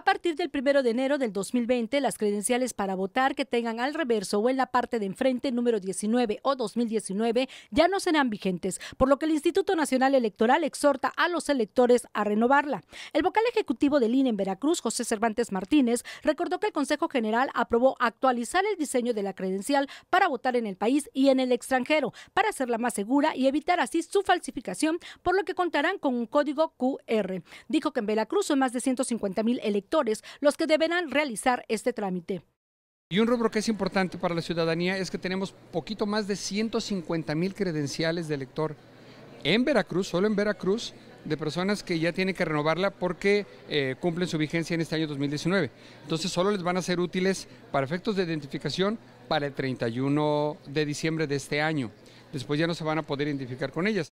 A partir del 1 de enero del 2020, las credenciales para votar que tengan al reverso o en la parte de enfrente número 19 o 2019 ya no serán vigentes, por lo que el Instituto Nacional Electoral exhorta a los electores a renovarla. El vocal ejecutivo del INE en Veracruz, José Cervantes Martínez, recordó que el Consejo General aprobó actualizar el diseño de la credencial para votar en el país y en el extranjero, para hacerla más segura y evitar así su falsificación, por lo que contarán con un código QR. Dijo que en Veracruz son más de 150 mil electores los que deberán realizar este trámite. Y un rubro que es importante para la ciudadanía es que tenemos poquito más de 150 mil credenciales de elector en Veracruz, solo en Veracruz, de personas que ya tienen que renovarla porque eh, cumplen su vigencia en este año 2019. Entonces solo les van a ser útiles para efectos de identificación para el 31 de diciembre de este año. Después ya no se van a poder identificar con ellas.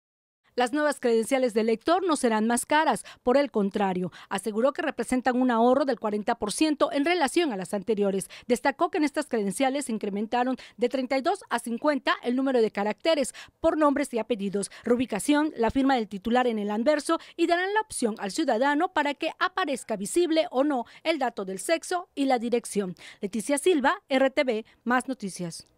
Las nuevas credenciales del lector no serán más caras, por el contrario, aseguró que representan un ahorro del 40% en relación a las anteriores. Destacó que en estas credenciales se incrementaron de 32 a 50 el número de caracteres por nombres y apellidos, reubicación, la firma del titular en el anverso y darán la opción al ciudadano para que aparezca visible o no el dato del sexo y la dirección. Leticia Silva, RTV, más noticias.